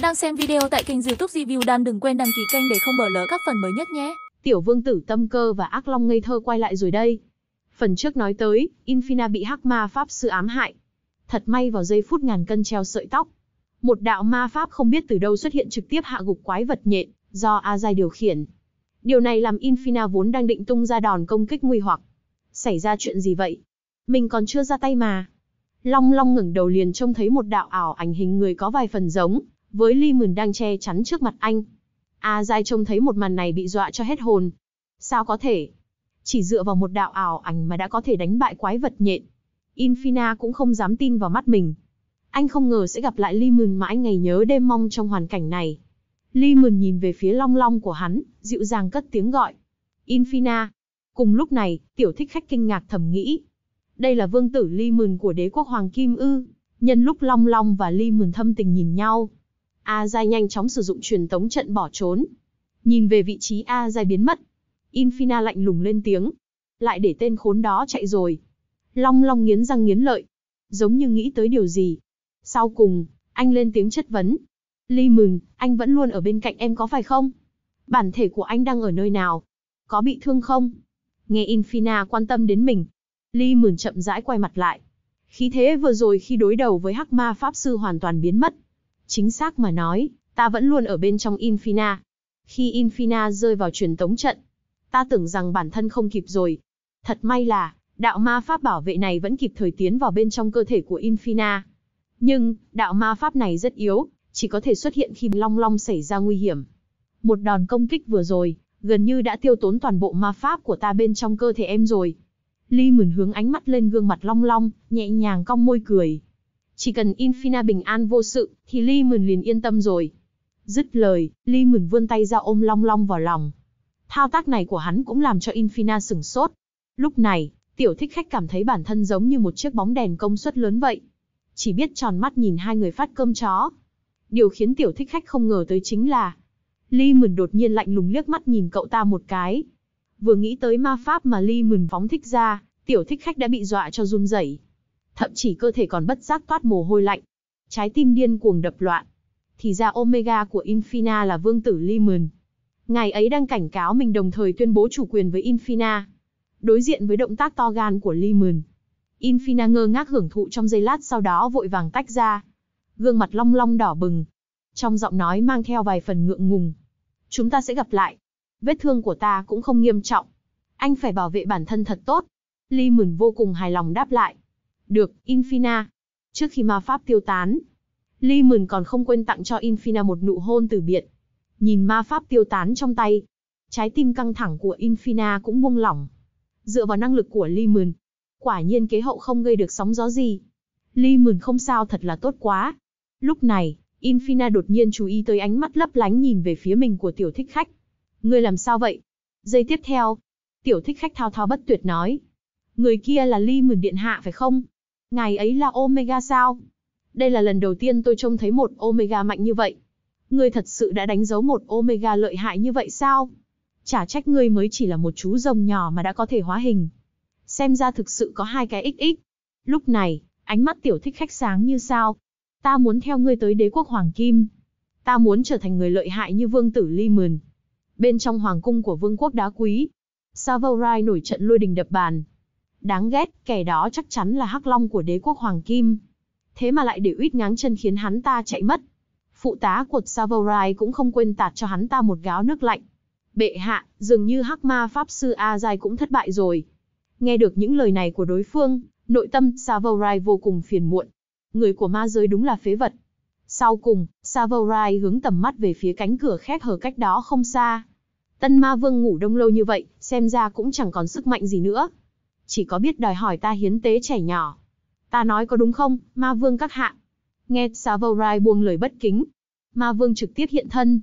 bạn đang xem video tại kênh youtube Review Đan đừng quên đăng ký kênh để không bỏ lỡ các phần mới nhất nhé. Tiểu vương tử tâm cơ và ác long ngây thơ quay lại rồi đây. Phần trước nói tới, Infina bị hắc ma pháp sư ám hại. Thật may vào giây phút ngàn cân treo sợi tóc. Một đạo ma pháp không biết từ đâu xuất hiện trực tiếp hạ gục quái vật nhện, do a giai điều khiển. Điều này làm Infina vốn đang định tung ra đòn công kích nguy hoặc. Xảy ra chuyện gì vậy? Mình còn chưa ra tay mà. Long Long ngẩng đầu liền trông thấy một đạo ảo ảnh hình người có vài phần giống, với Limon đang che chắn trước mặt anh. A à, Giai trông thấy một màn này bị dọa cho hết hồn. Sao có thể? Chỉ dựa vào một đạo ảo ảnh mà đã có thể đánh bại quái vật nhện. Infina cũng không dám tin vào mắt mình. Anh không ngờ sẽ gặp lại Limon mà anh ngày nhớ đêm mong trong hoàn cảnh này. Limon nhìn về phía long long của hắn, dịu dàng cất tiếng gọi. Infina. Cùng lúc này, tiểu thích khách kinh ngạc thầm nghĩ. Đây là vương tử Limon của đế quốc Hoàng Kim Ư. Nhân lúc Long Long và Limon thâm tình nhìn nhau, A Giai nhanh chóng sử dụng truyền tống trận bỏ trốn. Nhìn về vị trí A Giai biến mất. Infina lạnh lùng lên tiếng. Lại để tên khốn đó chạy rồi. Long Long nghiến răng nghiến lợi. Giống như nghĩ tới điều gì. Sau cùng, anh lên tiếng chất vấn. Ly mừng, anh vẫn luôn ở bên cạnh em có phải không? Bản thể của anh đang ở nơi nào? Có bị thương không? Nghe Infina quan tâm đến mình. Ly mừng chậm rãi quay mặt lại. Khí thế vừa rồi khi đối đầu với Hắc Ma Pháp Sư hoàn toàn biến mất Chính xác mà nói, ta vẫn luôn ở bên trong Infina. Khi Infina rơi vào truyền tống trận, ta tưởng rằng bản thân không kịp rồi. Thật may là, đạo ma pháp bảo vệ này vẫn kịp thời tiến vào bên trong cơ thể của Infina. Nhưng, đạo ma pháp này rất yếu, chỉ có thể xuất hiện khi Long Long xảy ra nguy hiểm. Một đòn công kích vừa rồi, gần như đã tiêu tốn toàn bộ ma pháp của ta bên trong cơ thể em rồi. Ly mừng hướng ánh mắt lên gương mặt Long Long, nhẹ nhàng cong môi cười. Chỉ cần Infina bình an vô sự, thì Ly Mừng liền yên tâm rồi. Dứt lời, Ly Mừng vươn tay ra ôm Long Long vào lòng. Thao tác này của hắn cũng làm cho Infina sửng sốt. Lúc này, tiểu thích khách cảm thấy bản thân giống như một chiếc bóng đèn công suất lớn vậy. Chỉ biết tròn mắt nhìn hai người phát cơm chó. Điều khiến tiểu thích khách không ngờ tới chính là Ly Mừng đột nhiên lạnh lùng liếc mắt nhìn cậu ta một cái. Vừa nghĩ tới ma pháp mà Ly Mừng phóng thích ra, tiểu thích khách đã bị dọa cho run rẩy thậm chí cơ thể còn bất giác toát mồ hôi lạnh. Trái tim điên cuồng đập loạn. Thì ra Omega của Infina là vương tử Limon. Ngài ấy đang cảnh cáo mình đồng thời tuyên bố chủ quyền với Infina. Đối diện với động tác to gan của Limon, Infina ngơ ngác hưởng thụ trong giây lát sau đó vội vàng tách ra. Gương mặt long long đỏ bừng. Trong giọng nói mang theo vài phần ngượng ngùng. Chúng ta sẽ gặp lại. Vết thương của ta cũng không nghiêm trọng. Anh phải bảo vệ bản thân thật tốt. Ly vô cùng hài lòng đáp lại. Được, Infina. Trước khi ma pháp tiêu tán, Ly Mừng còn không quên tặng cho Infina một nụ hôn từ biệt. Nhìn ma pháp tiêu tán trong tay, trái tim căng thẳng của Infina cũng buông lỏng. Dựa vào năng lực của Ly Mừng, quả nhiên kế hậu không gây được sóng gió gì. Ly Mừng không sao thật là tốt quá. Lúc này, Infina đột nhiên chú ý tới ánh mắt lấp lánh nhìn về phía mình của tiểu thích khách. Ngươi làm sao vậy? Giây tiếp theo, tiểu thích khách thao thao bất tuyệt nói. Người kia là Ly Mừng Điện Hạ phải không? Ngài ấy là Omega sao? Đây là lần đầu tiên tôi trông thấy một Omega mạnh như vậy. Ngươi thật sự đã đánh dấu một Omega lợi hại như vậy sao? Chả trách ngươi mới chỉ là một chú rồng nhỏ mà đã có thể hóa hình. Xem ra thực sự có hai cái XX. Lúc này, ánh mắt tiểu thích khách sáng như sao. Ta muốn theo ngươi tới đế quốc Hoàng Kim. Ta muốn trở thành người lợi hại như vương tử Ly Mườn. Bên trong hoàng cung của vương quốc đá quý, Savorai nổi trận lôi đình đập bàn, Đáng ghét, kẻ đó chắc chắn là hắc long của đế quốc Hoàng Kim. Thế mà lại để uýt ngáng chân khiến hắn ta chạy mất. Phụ tá của Savorai cũng không quên tạt cho hắn ta một gáo nước lạnh. Bệ hạ, dường như hắc ma pháp sư A Giai cũng thất bại rồi. Nghe được những lời này của đối phương, nội tâm Savorai vô cùng phiền muộn. Người của ma giới đúng là phế vật. Sau cùng, Savorai hướng tầm mắt về phía cánh cửa khép hờ cách đó không xa. Tân ma vương ngủ đông lâu như vậy, xem ra cũng chẳng còn sức mạnh gì nữa chỉ có biết đòi hỏi ta hiến tế trẻ nhỏ. Ta nói có đúng không, ma vương các hạ? Nghe Savorai buông lời bất kính. Ma vương trực tiếp hiện thân.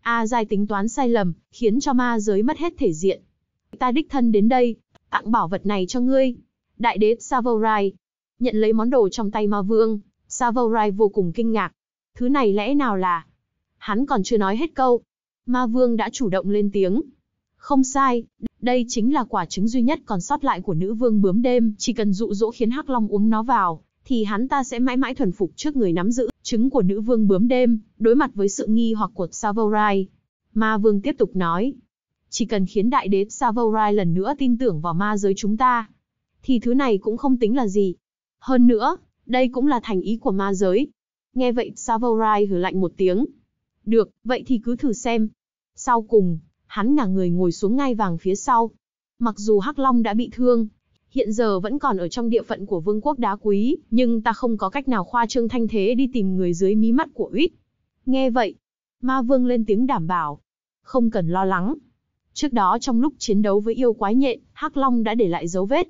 A Giai tính toán sai lầm, khiến cho ma giới mất hết thể diện. Ta đích thân đến đây, tặng bảo vật này cho ngươi. Đại đế Savorai. Nhận lấy món đồ trong tay ma vương, Savorai vô cùng kinh ngạc. Thứ này lẽ nào là... Hắn còn chưa nói hết câu. Ma vương đã chủ động lên tiếng. Không sai, đây chính là quả trứng duy nhất còn sót lại của nữ vương bướm đêm, chỉ cần dụ dỗ khiến Hắc Long uống nó vào, thì hắn ta sẽ mãi mãi thuần phục trước người nắm giữ trứng của nữ vương bướm đêm, đối mặt với sự nghi hoặc của Savorai. Ma vương tiếp tục nói, chỉ cần khiến đại đế Savorai lần nữa tin tưởng vào ma giới chúng ta, thì thứ này cũng không tính là gì. Hơn nữa, đây cũng là thành ý của ma giới. Nghe vậy Savorai hử lạnh một tiếng. Được, vậy thì cứ thử xem. Sau cùng, hắn ngả người ngồi xuống ngay vàng phía sau. Mặc dù Hắc Long đã bị thương, hiện giờ vẫn còn ở trong địa phận của vương quốc đá quý, nhưng ta không có cách nào khoa trương thanh thế đi tìm người dưới mí mắt của Uyết. Nghe vậy, ma vương lên tiếng đảm bảo. Không cần lo lắng. Trước đó trong lúc chiến đấu với yêu quái nhện, Hắc Long đã để lại dấu vết.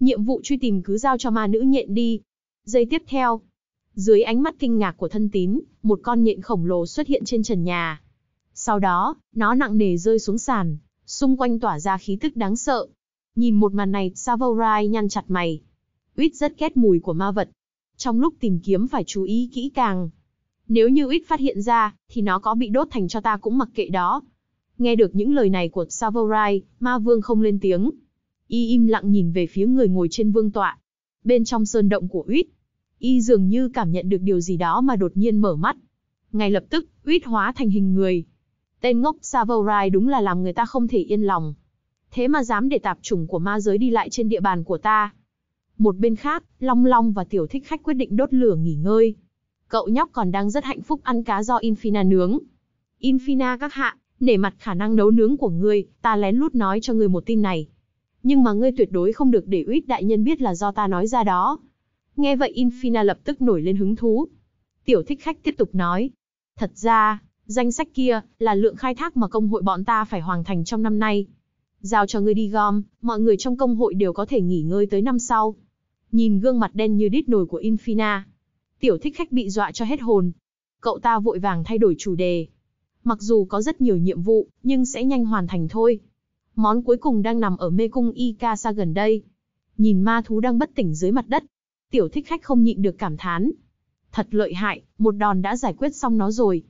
Nhiệm vụ truy tìm cứ giao cho ma nữ nhện đi. Giây tiếp theo, dưới ánh mắt kinh ngạc của thân tín, một con nhện khổng lồ xuất hiện trên trần nhà, sau đó, nó nặng nề rơi xuống sàn, xung quanh tỏa ra khí tức đáng sợ. Nhìn một màn này, Savorai nhăn chặt mày. Uyết rất ghét mùi của ma vật. Trong lúc tìm kiếm phải chú ý kỹ càng. Nếu như Uyết phát hiện ra, thì nó có bị đốt thành cho ta cũng mặc kệ đó. Nghe được những lời này của Savorai, ma vương không lên tiếng. Y im lặng nhìn về phía người ngồi trên vương tọa. Bên trong sơn động của Uyết, Y dường như cảm nhận được điều gì đó mà đột nhiên mở mắt. Ngay lập tức, Uyết hóa thành hình người, Tên ngốc Savorai đúng là làm người ta không thể yên lòng. Thế mà dám để tạp chủng của ma giới đi lại trên địa bàn của ta. Một bên khác, Long Long và tiểu thích khách quyết định đốt lửa nghỉ ngơi. Cậu nhóc còn đang rất hạnh phúc ăn cá do Infina nướng. Infina các hạ, nể mặt khả năng nấu nướng của ngươi, ta lén lút nói cho ngươi một tin này. Nhưng mà ngươi tuyệt đối không được để Uýt đại nhân biết là do ta nói ra đó. Nghe vậy Infina lập tức nổi lên hứng thú. Tiểu thích khách tiếp tục nói. Thật ra, Danh sách kia là lượng khai thác mà công hội bọn ta phải hoàn thành trong năm nay. Giao cho ngươi đi gom, mọi người trong công hội đều có thể nghỉ ngơi tới năm sau. Nhìn gương mặt đen như đít nồi của Infina, tiểu thích khách bị dọa cho hết hồn. Cậu ta vội vàng thay đổi chủ đề. Mặc dù có rất nhiều nhiệm vụ, nhưng sẽ nhanh hoàn thành thôi. Món cuối cùng đang nằm ở mê cung Ikasa gần đây. Nhìn ma thú đang bất tỉnh dưới mặt đất. Tiểu thích khách không nhịn được cảm thán. Thật lợi hại, một đòn đã giải quyết xong nó rồi.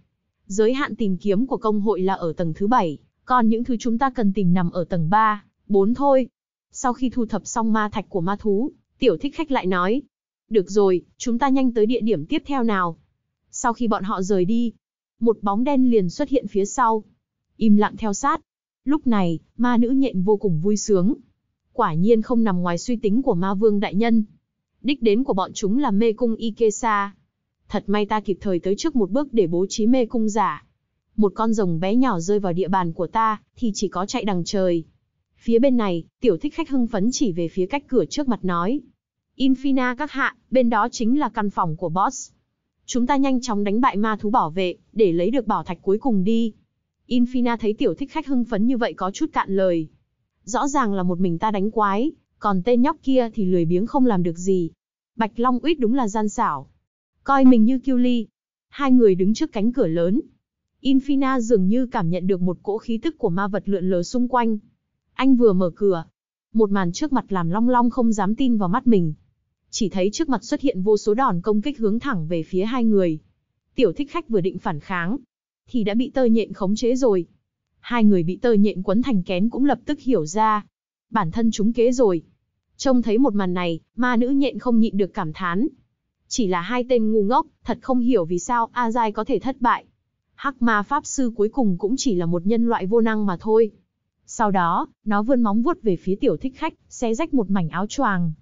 Giới hạn tìm kiếm của công hội là ở tầng thứ 7, còn những thứ chúng ta cần tìm nằm ở tầng 3, 4 thôi. Sau khi thu thập xong ma thạch của ma thú, tiểu thích khách lại nói. Được rồi, chúng ta nhanh tới địa điểm tiếp theo nào. Sau khi bọn họ rời đi, một bóng đen liền xuất hiện phía sau. Im lặng theo sát. Lúc này, ma nữ nhện vô cùng vui sướng. Quả nhiên không nằm ngoài suy tính của ma vương đại nhân. Đích đến của bọn chúng là mê cung Ikesa, Thật may ta kịp thời tới trước một bước để bố trí mê cung giả. Một con rồng bé nhỏ rơi vào địa bàn của ta, thì chỉ có chạy đằng trời. Phía bên này, tiểu thích khách hưng phấn chỉ về phía cách cửa trước mặt nói. Infina các hạ, bên đó chính là căn phòng của boss. Chúng ta nhanh chóng đánh bại ma thú bảo vệ, để lấy được bảo thạch cuối cùng đi. Infina thấy tiểu thích khách hưng phấn như vậy có chút cạn lời. Rõ ràng là một mình ta đánh quái, còn tên nhóc kia thì lười biếng không làm được gì. Bạch Long Uyết đúng là gian xảo, coi mình như kiêu ly. Hai người đứng trước cánh cửa lớn. Infina dường như cảm nhận được một cỗ khí tức của ma vật lượn lờ xung quanh. Anh vừa mở cửa. Một màn trước mặt làm long long không dám tin vào mắt mình. Chỉ thấy trước mặt xuất hiện vô số đòn công kích hướng thẳng về phía hai người. Tiểu thích khách vừa định phản kháng. Thì đã bị tơ nhện khống chế rồi. Hai người bị tơ nhện quấn thành kén cũng lập tức hiểu ra. Bản thân chúng kế rồi. Trông thấy một màn này, ma nữ nhện không nhịn được cảm thán, chỉ là hai tên ngu ngốc, thật không hiểu vì sao A Giai có thể thất bại. Hắc ma pháp sư cuối cùng cũng chỉ là một nhân loại vô năng mà thôi. Sau đó, nó vươn móng vuốt về phía tiểu thích khách, xé rách một mảnh áo choàng.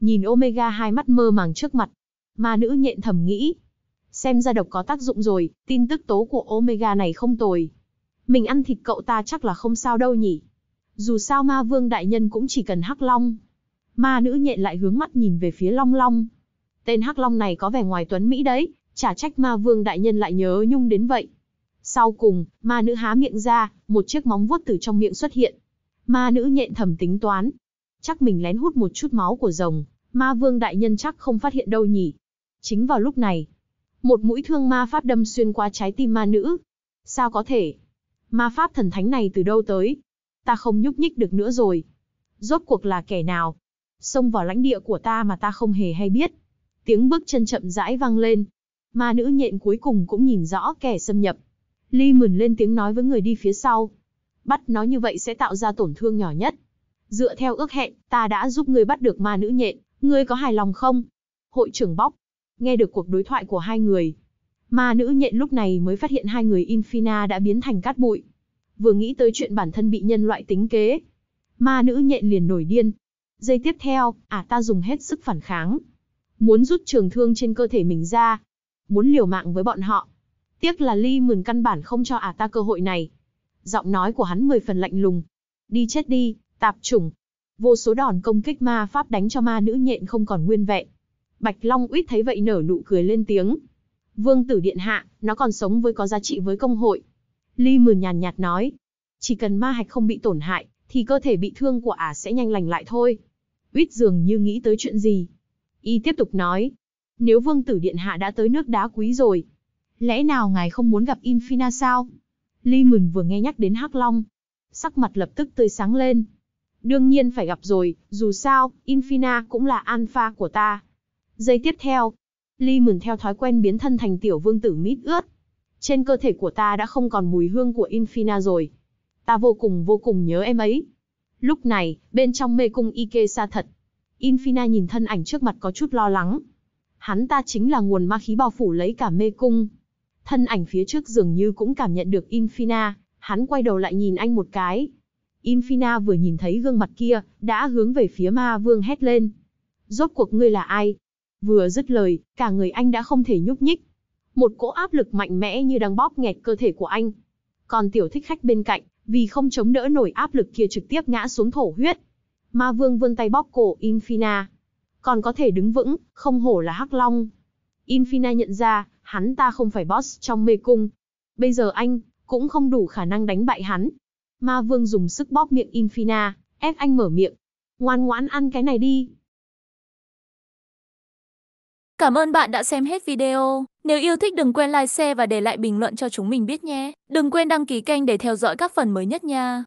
Nhìn Omega hai mắt mơ màng trước mặt. Ma nữ nhện thầm nghĩ. Xem ra độc có tác dụng rồi, tin tức tố của Omega này không tồi. Mình ăn thịt cậu ta chắc là không sao đâu nhỉ. Dù sao ma vương đại nhân cũng chỉ cần hắc long. Ma nữ nhện lại hướng mắt nhìn về phía long long, Tên Hắc Long này có vẻ ngoài tuấn Mỹ đấy, chả trách ma vương đại nhân lại nhớ nhung đến vậy. Sau cùng, ma nữ há miệng ra, một chiếc móng vuốt từ trong miệng xuất hiện. Ma nữ nhện thầm tính toán. Chắc mình lén hút một chút máu của rồng, ma vương đại nhân chắc không phát hiện đâu nhỉ. Chính vào lúc này, một mũi thương ma pháp đâm xuyên qua trái tim ma nữ. Sao có thể? Ma pháp thần thánh này từ đâu tới? Ta không nhúc nhích được nữa rồi. Rốt cuộc là kẻ nào? Xông vào lãnh địa của ta mà ta không hề hay biết. Tiếng bước chân chậm rãi vang lên. Ma nữ nhện cuối cùng cũng nhìn rõ kẻ xâm nhập. Ly mừng lên tiếng nói với người đi phía sau. Bắt nó như vậy sẽ tạo ra tổn thương nhỏ nhất. Dựa theo ước hẹn, ta đã giúp ngươi bắt được ma nữ nhện, ngươi có hài lòng không? Hội trưởng bóc. Nghe được cuộc đối thoại của hai người. Ma nữ nhện lúc này mới phát hiện hai người Infina đã biến thành cát bụi. Vừa nghĩ tới chuyện bản thân bị nhân loại tính kế. Ma nữ nhện liền nổi điên. Giây tiếp theo, à ta dùng hết sức phản kháng. Muốn rút trường thương trên cơ thể mình ra. Muốn liều mạng với bọn họ. Tiếc là Ly Mừng căn bản không cho ả ta cơ hội này. Giọng nói của hắn mười phần lạnh lùng. Đi chết đi, tạp chủng. Vô số đòn công kích ma pháp đánh cho ma nữ nhện không còn nguyên vẹn. Bạch Long Uyết thấy vậy nở nụ cười lên tiếng. Vương tử điện hạ, nó còn sống với có giá trị với công hội. Ly Mừng nhàn nhạt nói. Chỉ cần ma hạch không bị tổn hại, thì cơ thể bị thương của ả sẽ nhanh lành lại thôi. Uyết dường như nghĩ tới chuyện gì, Y tiếp tục nói, nếu vương tử điện hạ đã tới nước đá quý rồi, lẽ nào ngài không muốn gặp Infina sao? Ly Mừng vừa nghe nhắc đến Hắc Long, sắc mặt lập tức tươi sáng lên. Đương nhiên phải gặp rồi, dù sao, Infina cũng là alpha của ta. Giây tiếp theo, Ly Mừng theo thói quen biến thân thành tiểu vương tử mít ướt. Trên cơ thể của ta đã không còn mùi hương của Infina rồi. Ta vô cùng vô cùng nhớ em ấy. Lúc này, bên trong mê cung Ike sa thật, Infina nhìn thân ảnh trước mặt có chút lo lắng. Hắn ta chính là nguồn ma khí bao phủ lấy cả mê cung. Thân ảnh phía trước dường như cũng cảm nhận được Infina, hắn quay đầu lại nhìn anh một cái. Infina vừa nhìn thấy gương mặt kia, đã hướng về phía ma vương hét lên. Rốt cuộc ngươi là ai? Vừa dứt lời, cả người anh đã không thể nhúc nhích. Một cỗ áp lực mạnh mẽ như đang bóp nghẹt cơ thể của anh. Còn tiểu thích khách bên cạnh, vì không chống đỡ nổi áp lực kia trực tiếp ngã xuống thổ huyết, Ma Vương vươn tay bóp cổ Infina. Còn có thể đứng vững, không hổ là Hắc Long. Infina nhận ra, hắn ta không phải boss trong mê cung. Bây giờ anh, cũng không đủ khả năng đánh bại hắn. Ma Vương dùng sức bóp miệng Infina, ép anh mở miệng. Ngoan ngoãn ăn cái này đi. Cảm ơn bạn đã xem hết video. Nếu yêu thích đừng quên like, share và để lại bình luận cho chúng mình biết nhé. Đừng quên đăng ký kênh để theo dõi các phần mới nhất nha.